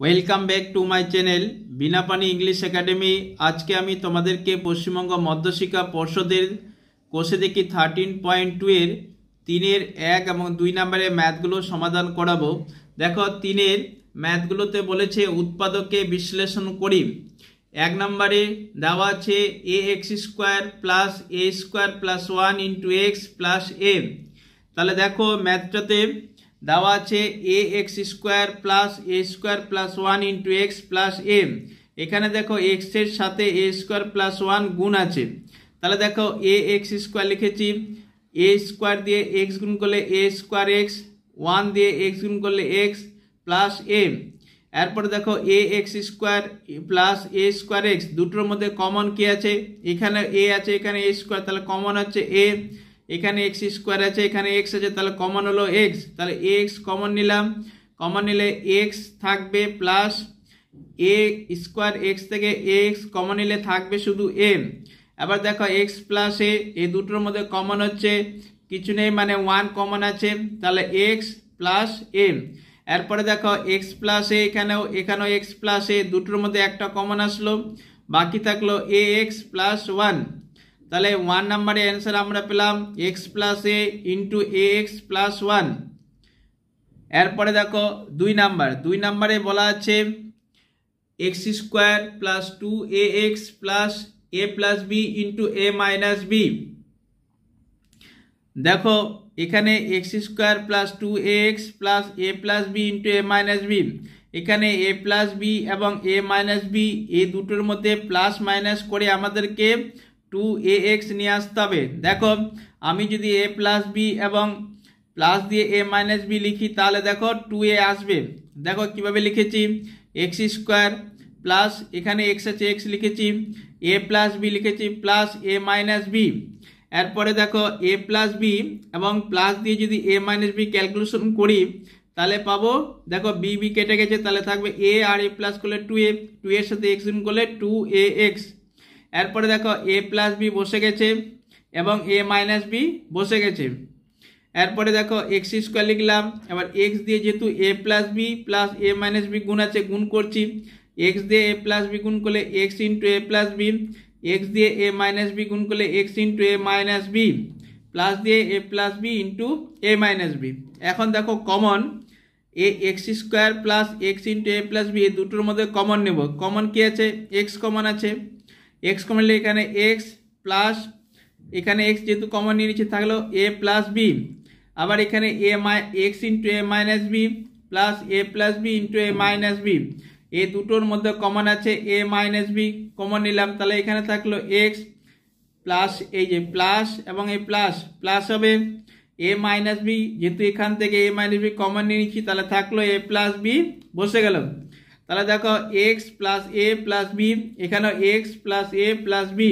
welcome back to my channel Binapani English academy আজকে আমি তোমাদেরকে পশ্চিমবঙ্গ মধ্যশিক্ষা পর্ষদের কোষে দেখি থার্টিন পয়েন্ট টু এর তিনের এক এবং দুই নম্বরের ম্যাথগুলো সমাধান করাবো দেখো তিনের ম্যাথগুলোতে বলেছে উৎপাদকে বিশ্লেষণ করি এক নম্বরে দেওয়া আছে a x square plus a square plus one into x plus a তাহলে দেখো ম্যাথটাতে দেওয়া আছে a x square plus a square plus one into x plus m এখানে দেখো এক্সের সাথে এ স্কোয়ার প্লাস ওয়ান গুণ আছে তাহলে দেখো এ এক্স স্কোয়ার লিখেছি এ স্কোয়ার দিয়ে এক্স গুণ করলে এ স্কোয়ার এক্স ওয়ান দিয়ে এক্স গুণ করলে এক্স প্লাস এম এরপরে দেখো a x square plus a square x দুটোর মধ্যে কমন কী আছে এখানে এ আছে এখানে এ স্কোয়ার তাহলে কমন হচ্ছে এ এখানে এক্স স্কোয়ার আছে এখানে এক্স আছে তাহলে কমন হলো এক্স তাহলে এক্স কমন নিলাম কমন নিলে এক্স থাকবে প্লাস এ স্কোয়ার এক্স থেকে এক্স কমন নিলে থাকবে শুধু এম আবার দেখো এক্স প্লাস এ এই দুটোর মধ্যে কমন হচ্ছে কিছু নেই মানে ওয়ান কমন আছে তাহলে এক্স প্লাস এম এরপরে দেখো এক্স প্লাস এ এখানেও এখানেও এক্স প্লাস এ দুটোর মধ্যে একটা কমন আসলো বাকি থাকলো এ এক্স প্লাস ওয়ান তাহলে ওয়ান নাম্বারে অ্যান্সার আমরা পেলাম x plus a into a x plus one এরপরে দেখো দুই নাম্বার দুই নাম্বারে বলা আছে x square plus two a x plus a plus b into a minus b দেখো এখানে x square plus two a x plus a plus b into a minus b এখানে এ প্লাস বি এবং এ minus b এ দুটোর মধ্যে plus minus করে আমাদেরকে two a x নিয়ে আসতে হবে দেখো আমি যদি এ প্লাস বি এবং প্লাস দিয়ে এ মাইনাস বি লিখি তাহলে দেখো টু এ আসবে দেখো কিভাবে লিখেছি এক্স স্কোয়ার প্লাস এখানে এক্স আছে এক্স লিখেছি এ প্লাস বি লিখেছি প্লাস এ মাইনাস বি এরপরে দেখো এ প্লাস বি এবং প্লাস দিয়ে যদি এ মাইনাস বি ক্যালকুলেশন করি তাহলে পাবো দেখো বি বি কেটে গেছে তাহলে থাকবে এ আর এ প্লাস করলে টু এ টু এর সাথে এক্স গুণ করলে টু এ এক্স এরপরে দেখো এ প্লাস বি বসে গেছে এবং এ মাইনাস বি বসে গেছে এরপরে দেখো এক্স স্কোয়ার লিখলাম এবার এক্স দিয়ে যেহেতু a plus b plus a minus b গুণ আছে গুণ করছি এক্স দিয়ে এ প্লাস বি গুণ করলে x into a plus b x দিয়ে এ মাইনাস বি গুণ করলে x into a minus b plus দিয়ে a plus b into a minus b এখন দেখো common a x square plus x into a plus b এই দুটোর মধ্যে common নেব কমন কী আছে এক্স কমন আছে এক্স কমন এখানে এক্স প্লাস এখানে এক্স যেহেতু কমন নিয়ে নিচে থাকলো এ প্লাস বি আবার এখানে এ মাই x into a minus b plus a plus b into a minus b এ দুটোর মধ্যে কমন আছে এ মাইনাস বি কমন নিলাম তাহলে এখানে থাকলো এক্স প্লাস এই যে প্লাস এবং এই প্লাস প্লাস হবে এ মাইনাস বি যেহেতু এখান থেকে এ মাইনাস বি কমন নিয়ে নিচ্ছি তাহলে থাকলো এ প্লাস বি বসে গেল তাহলে দেখো x plus a plus b এখানেও x plus a plus b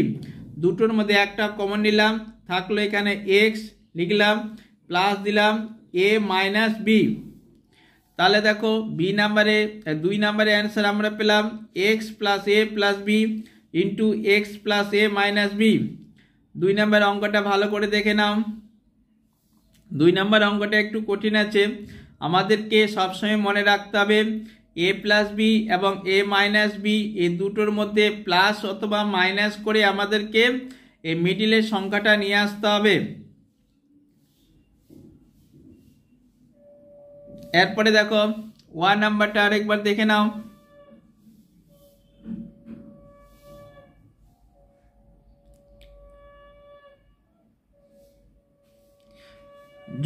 দুটোর মধ্যে একটা কমন নিলাম থাকলো এখানে এক্স লিখলাম প্লাস দিলাম এ মাইনাস বি তাহলে দেখো বি নাম্বারে দুই নাম্বারে অ্যান্সার আমরা পেলাম x plus a plus b into x plus a minus b দুই নাম্বার অঙ্কটা ভালো করে দেখে নাও দুই নাম্বার অঙ্কটা একটু কঠিন আছে আমাদেরকে সবসময় মনে রাখতে হবে এ প্লাস বি এবং এ মাইনাস বি এ দুটোর মধ্যে প্লাস অথবা মাইনাস করে আমাদেরকে এই মিডিলের সংখ্যাটা নিয়ে আসতে হবে এরপরে দেখো ওয়ান নাম্বারটা আরেকবার দেখে নাও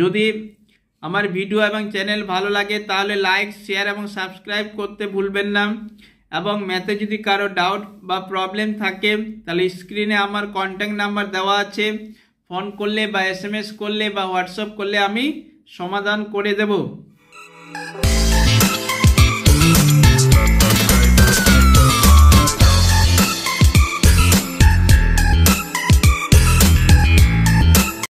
যদি আমার ভিডিও এবং চ্যানেল ভালো লাগে তাহলে লাইক শেয়ার এবং সাবস্ক্রাইব করতে ভুলবেন না এবং ম্যাথে যদি কারো ডাউট বা প্রবলেম থাকে তাহলে স্ক্রিনে আমার কন্ট্যাক্ট নাম্বার দেওয়া আছে ফোন করলে বা এস করলে বা হোয়াটসঅ্যাপ করলে আমি সমাধান করে দেব